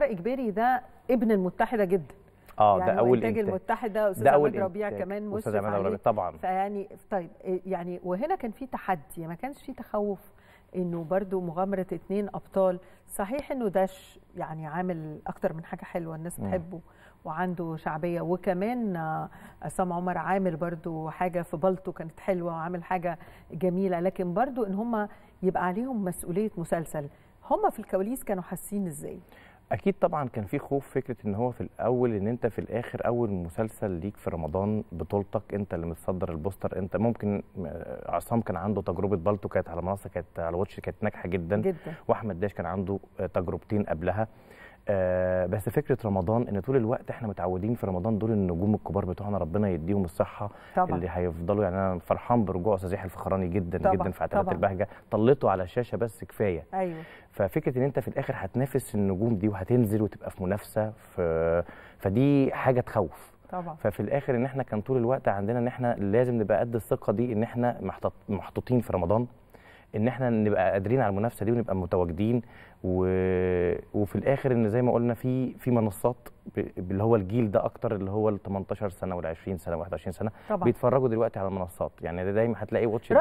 طارق جبيري إيه ده ابن المتحده جدا اه يعني ده اول انتاج المتحده استاذ عماد ربيع كمان مسلم استاذ عماد ربيع طبعا فيعني طيب إيه يعني وهنا كان في تحدي ما كانش في تخوف انه برضو مغامره اثنين ابطال صحيح انه داش يعني عامل اكتر من حاجه حلوه الناس بتحبه وعنده شعبيه وكمان آه، عصام عمر عامل برضو حاجه في بلطو كانت حلوه وعامل حاجه جميله لكن برضو ان هم يبقى عليهم مسؤوليه مسلسل هم في الكواليس كانوا حاسين ازاي اكيد طبعا كان في خوف فكره ان هو في الاول ان انت في الاخر اول مسلسل ليك في رمضان بطولتك انت اللي متصدر البوستر انت ممكن آه، عصام كان عنده تجربه بالتو كانت على منصه كانت على واتش كانت ناجحه جدا, جدا. واحمد داش كان عنده آه، تجربتين قبلها آه بس فكره رمضان ان طول الوقت احنا متعودين في رمضان دول النجوم الكبار بتوعنا ربنا يديهم الصحه طبعا. اللي هيفضلوا يعني انا فرحان برجوع استاذ يحيى الفخراني جدا طبعا. جدا في عتبة البهجه طلته على الشاشه بس كفايه ايوه ففكره ان انت في الاخر هتنافس النجوم دي وهتنزل وتبقى في منافسه في فدي حاجه تخوف طبعا ففي الاخر ان احنا كان طول الوقت عندنا ان احنا لازم نبقى قد الثقه دي ان احنا محطوطين في رمضان ان احنا نبقى قادرين على المنافسه دي ونبقى متواجدين و... وفي الاخر ان زي ما قلنا في في منصات ب... اللي هو الجيل ده اكتر اللي هو ال 18 سنه وال 20 سنه و 21 سنه طبعا. بيتفرجوا دلوقتي على المنصات يعني دايما هتلاقي واتش